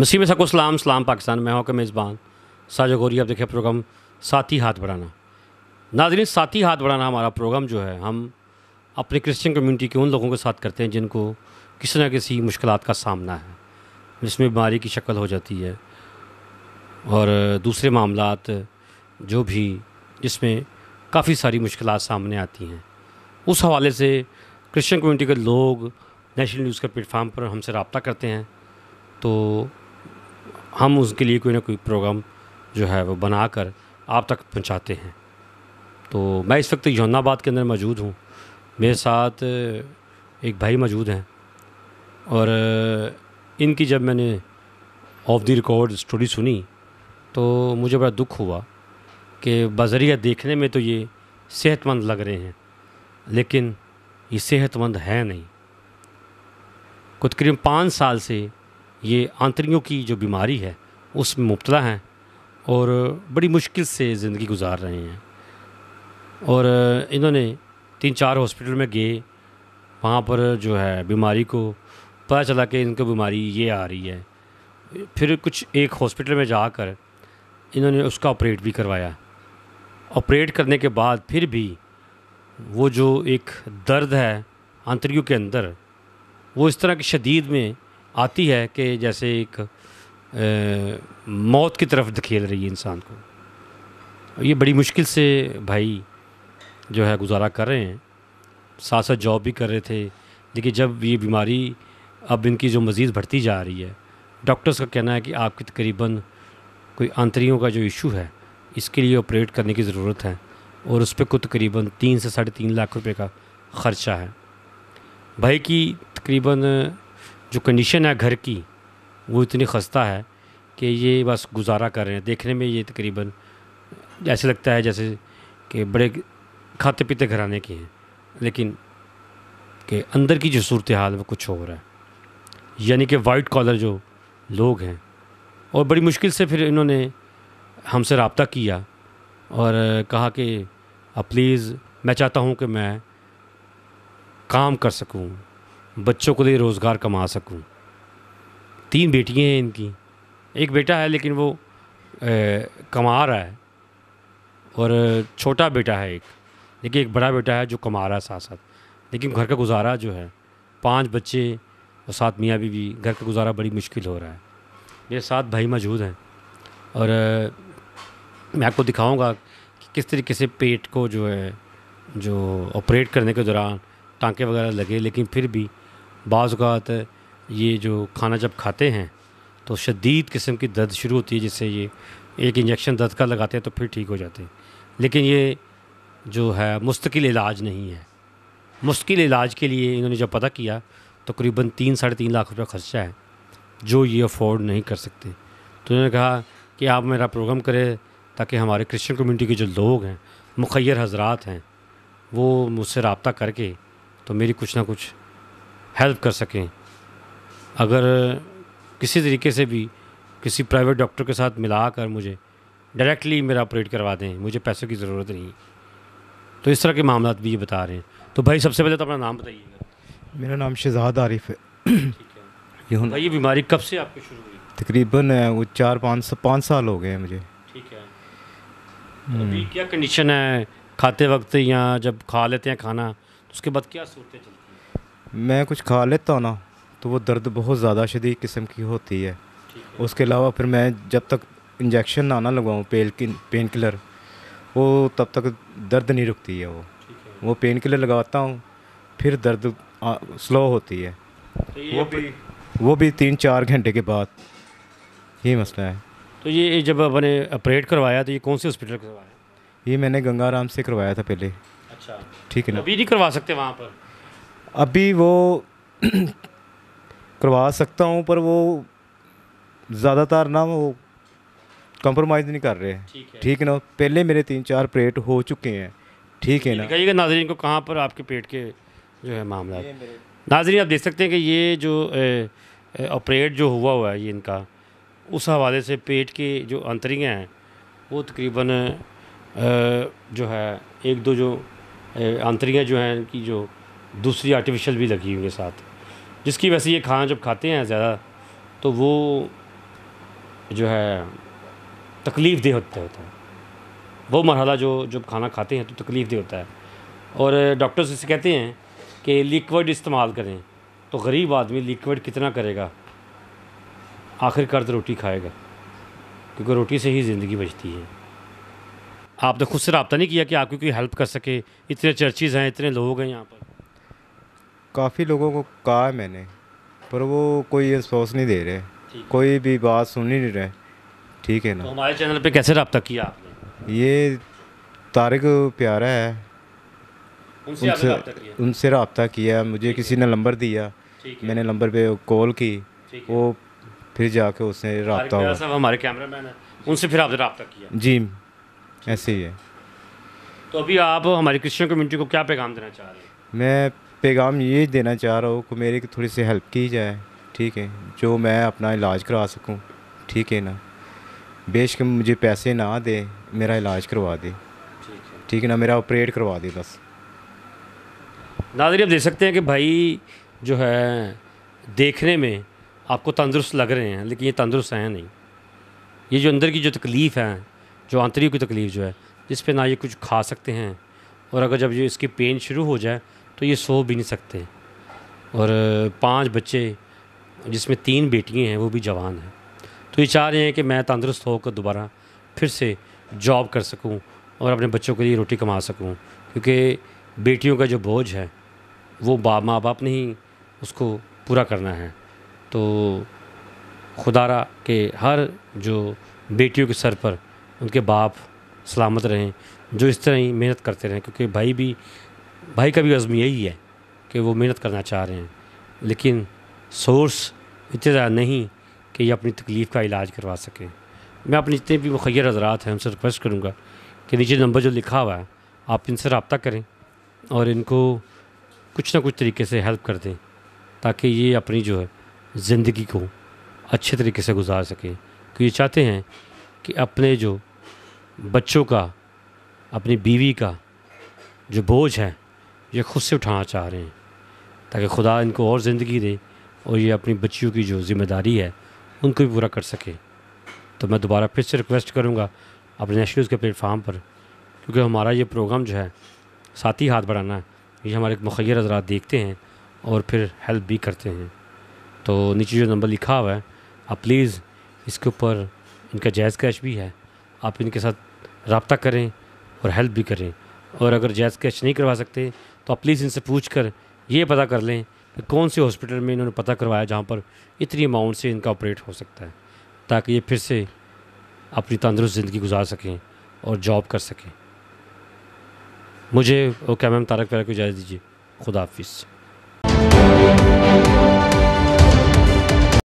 नसीम सको सलाम सलाम पाकिस्तान मैं हूँ का मेज़बान साजा गोरी आप देखिए प्रोग्राम साथी हाथ बढ़ाना नाजरीन साथी हाथ बढ़ाना हमारा प्रोग्राम जो है हम अपने क्रिश्चियन कम्युनिटी के उन लोगों के साथ करते हैं जिनको किसी न किसी मुश्किल का सामना है जिसमें बीमारी की शक्ल हो जाती है और दूसरे मामला जो भी जिसमें काफ़ी सारी मुश्किल सामने आती हैं उस हवाले से क्रिश्चियन कम्युनिटी के लोग नेशनल न्यूज़ के प्लेटफार्म पर हमसे रबता करते हैं तो हम उसके लिए कोई ना कोई प्रोग्राम जो है वो बना कर आप तक पहुँचाते हैं तो मैं इस वक्त यौनाबाद के अंदर मौजूद हूँ मेरे साथ एक भाई मौजूद हैं और इनकी जब मैंने ऑफ द रिकॉर्ड स्टोरी सुनी तो मुझे बड़ा दुख हुआ कि बजरिया देखने में तो ये सेहतमंद लग रहे हैं लेकिन ये सेहतमंद है नहीं कुछ करीब पाँच साल से ये आंतरियों की जो बीमारी है उसमें मुबतला हैं और बड़ी मुश्किल से ज़िंदगी गुजार रहे हैं और इन्होंने तीन चार हॉस्पिटल में गए वहाँ पर जो है बीमारी को पता चला कि इनको बीमारी ये आ रही है फिर कुछ एक हॉस्पिटल में जाकर इन्होंने उसका ऑपरेट भी करवाया ऑपरेट करने के बाद फिर भी वो जो एक दर्द है आंतरियों के अंदर वो इस तरह की शदीद में आती है कि जैसे एक ए, मौत की तरफ धकेल रही है इंसान को ये बड़ी मुश्किल से भाई जो है गुजारा कर रहे हैं साथ साथ जॉब भी कर रहे थे लेकिन जब ये बीमारी अब इनकी जो मज़ीद बढ़ती जा रही है डॉक्टर्स का कहना है कि आपकी तकरीबन कोई आंतरियों का जो इशू है इसके लिए ऑपरेट करने की ज़रूरत है और उस पर को तकरीबन तीन से साढ़े तीन लाख रुपए का ख़र्चा है भाई की तकरीबन जो कंडीशन है घर की वो इतनी खस्ता है कि ये बस गुजारा कर रहे हैं देखने में ये तकरीबन ऐसे लगता है जैसे कि बड़े खाते पीते घराने के हैं लेकिन के अंदर की जो सूरत हाल में कुछ हो रहा है यानी कि वाइट कॉलर जो लोग हैं और बड़ी मुश्किल से फिर इन्होंने हमसे रबता किया और कहा कि प्लीज़ मैं चाहता हूँ कि मैं काम कर सकूँ बच्चों को दे तो रोज़गार कमा सकूं तीन बेटियां हैं इनकी एक बेटा है लेकिन वो ए, कमा रहा है और छोटा बेटा है एक देखिए एक बड़ा बेटा है जो कमा रहा है साथ साथ लेकिन घर का गुजारा जो है पांच बच्चे और साथ मियाँ बीवी घर का गुजारा बड़ी मुश्किल हो रहा है मेरे साथ भाई मौजूद हैं और मैं आपको दिखाऊंगा कि किस तरीके से पेट को जो है जो ऑपरेट करने के दौरान टांके वगैरह लगे लेकिन फिर भी बाज़ात ये जो खाना जब खाते हैं तो शदीद किस्म की दर्द शुरू होती है जिससे ये एक इंजेक्शन दर्द का लगाते हैं तो फिर ठीक हो जाते हैं लेकिन ये जो है मुस्तकिल इलाज नहीं है मुश्किल इलाज के लिए इन्होंने जब पता किया तो करीबन तीन साढ़े तीन लाख रुपये ख़र्चा है जो ये अफोर्ड नहीं कर सकते तो उन्होंने कहा कि आप मेरा प्रोग्राम करें ताकि हमारे क्रिश्चियन कम्युनिटी के जो लोग हैं मुखैर हजरात हैं वो मुझसे रबता करके तो मेरी कुछ ना कुछ हेल्प कर सकें अगर किसी तरीके से भी किसी प्राइवेट डॉक्टर के साथ मिला कर मुझे डायरेक्टली मेरा ऑपरेट करवा दें मुझे पैसों की ज़रूरत नहीं तो इस तरह के मामला भी ये बता रहे हैं तो भाई सबसे पहले तो अपना नाम बताइएगा मेरा नाम शहजाद आरिफ है ठीक है भाई ये बीमारी कब से आपको शुरू हुई तकरीबन वो चार पाँच पाँच साल हो गए हैं मुझे ठीक है अभी हम्म। क्या कंडीशन है खाते वक्त या जब खा लेते हैं खाना तो उसके बाद क्या सूरतें चलती मैं कुछ खा लेता हूँ ना तो वो दर्द बहुत ज़्यादा शदी किस्म की होती है उसके अलावा फिर मैं जब तक इंजेक्शन ना ना लगवाऊँ पेल पेन किलर वो तब तक दर्द नहीं रुकती है वो है। वो पेन किलर लगाता हूँ फिर दर्द आ, स्लो होती है तो वो भी वो भी तीन चार घंटे के बाद ही मसला है तो ये जब अपने ऑपरेट करवाया तो ये कौन से हॉस्पिटल करवाया ये मैंने गंगाराम से करवाया था पहले अच्छा ठीक है ना अभी नहीं करवा सकते वहाँ पर अभी वो करवा सकता हूँ पर वो ज़्यादातर ना वो कंप्रोमाइज़ नहीं कर रहे हैं ठीक है ना पहले मेरे तीन चार पेट हो चुके हैं ठीक है ना कहिएगा नाजरीन को कहाँ पर आपके पेट के जो है मामला नाजरीन आप देख सकते हैं कि ये जो ऑपरेट जो हुआ हुआ है ये इनका उस हवाले से पेट के जो अंतरियाँ हैं वो तकरीबन जो है एक दो जो अंतरियाँ जो हैं इनकी जो दूसरी आर्टिफिशियल भी लगी हुई है साथ जिसकी वैसे ये खाना जब खाते हैं ज़्यादा तो वो जो है तकलीफ़ देह होता होता है वो मरहला जो जब खाना खाते हैं तो तकलीफ़ देह होता है और डॉक्टर्स इसे कहते हैं कि लिक्विड इस्तेमाल करें तो गरीब आदमी लिक्विड कितना करेगा आखिरकार तो रोटी खाएगा क्योंकि रोटी से ही ज़िंदगी बचती है आपने खुद से रबता नहीं किया कि आपकी कोई हेल्प कर सके इतने चर्चेज़ हैं इतने लोग हैं यहाँ पर काफ़ी लोगों को कहा है मैंने पर वो कोई रिस्पॉन्स नहीं दे रहे कोई भी बात सुन ही नहीं रहे ठीक है ना तो हमारे चैनल पे कैसे रब्ता किया आपने ये तारिक प्यारा है उनसे उनसे, रबता किया मुझे किसी ने नंबर दिया मैंने नंबर पे कॉल की वो फिर जाके उसने रबता हुआ साहब हमारे मैन है उनसे फिर आपने रबता किया जी ऐसे ही है तो अभी आप हमारी क्रिश्चियन कम्युनिटी को क्या पैगाम देना चाह रहे हैं मैं पैगाम ये देना चाह रहा हूँ कि मेरे की थोड़ी सी हेल्प की जाए ठीक है जो मैं अपना इलाज करा सकूँ ठीक है ना बेशक मुझे पैसे ना दे मेरा इलाज करवा दे ठीक है ना मेरा ऑपरेट करवा दे बस नादरी आप देख सकते हैं कि भाई जो है देखने में आपको तंदुरुस्त लग रहे हैं लेकिन ये तंदुरुस्त हैं नहीं ये जो अंदर की जो तकलीफ़ है जो आंतरिक की तकलीफ़ जो है जिस पे ना ये कुछ खा सकते हैं और अगर जब ये इसकी पेन शुरू हो जाए तो ये सो भी नहीं सकते और पांच बच्चे जिसमें तीन बेटियां हैं वो भी जवान हैं तो ये चाह रहे हैं कि मैं तंदुरुस्त होकर दोबारा फिर से जॉब कर सकूं और अपने बच्चों के लिए रोटी कमा सकूं क्योंकि बेटियों का जो बोझ है वो बाप माँ बाप ने ही उसको पूरा करना है तो खुदारा के हर जो बेटियों के सर पर उनके बाप सलामत रहें जो इस तरह ही मेहनत करते रहें क्योंकि भाई भी भाई का भी अज़म यही है कि वो मेहनत करना चाह रहे हैं लेकिन सोर्स इतने ज़्यादा नहीं कि ये अपनी तकलीफ़ का इलाज करवा सकें मैं अपने जितने भी मुखिर हजरात हैं उनसे रिक्वेस्ट करूँगा कि नीचे नंबर जो लिखा हुआ है आप इनसे रबता करें और इनको कुछ ना कुछ तरीके से हेल्प कर दें ताकि ये अपनी जो है ज़िंदगी को अच्छे तरीके से गुजार सकें क्योंकि तो ये चाहते हैं कि अपने जो बच्चों का अपनी बीवी का जो बोझ है ये खुद से उठाना चाह रहे हैं ताकि खुदा इनको और ज़िंदगी दे और ये अपनी बच्चियों की जो ज़िम्मेदारी है उनको भी पूरा कर सके तो मैं दोबारा फिर से रिक्वेस्ट करूँगा अपने नेशनल्स के प्लेटफार्म पर क्योंकि हमारा ये प्रोग्राम जो है साथ ही हाथ बढ़ाना ये हमारे मुखर हजरात देखते हैं और फिर हेल्प भी करते हैं तो नीचे जो नंबर लिखा हुआ है आप प्लीज़ इसके ऊपर इनका जैज़ कैश भी है आप इनके साथ रबता करें और हेल्प भी करें और अगर जैज़ कैश नहीं करवा सकते तो आप प्लीज़ इनसे पूछ कर ये पता कर लें कि कौन से हॉस्पिटल में इन्होंने पता करवाया जहाँ पर इतनी अमाउंट से इनका ऑपरेट हो सकता है ताकि ये फिर से अपनी तंदरुस्त ज़िंदगी गुजार सकें और जॉब कर सकें मुझे ओके मैम तारक प्यारा को इजाज़त दीजिए खुदा हाफिज़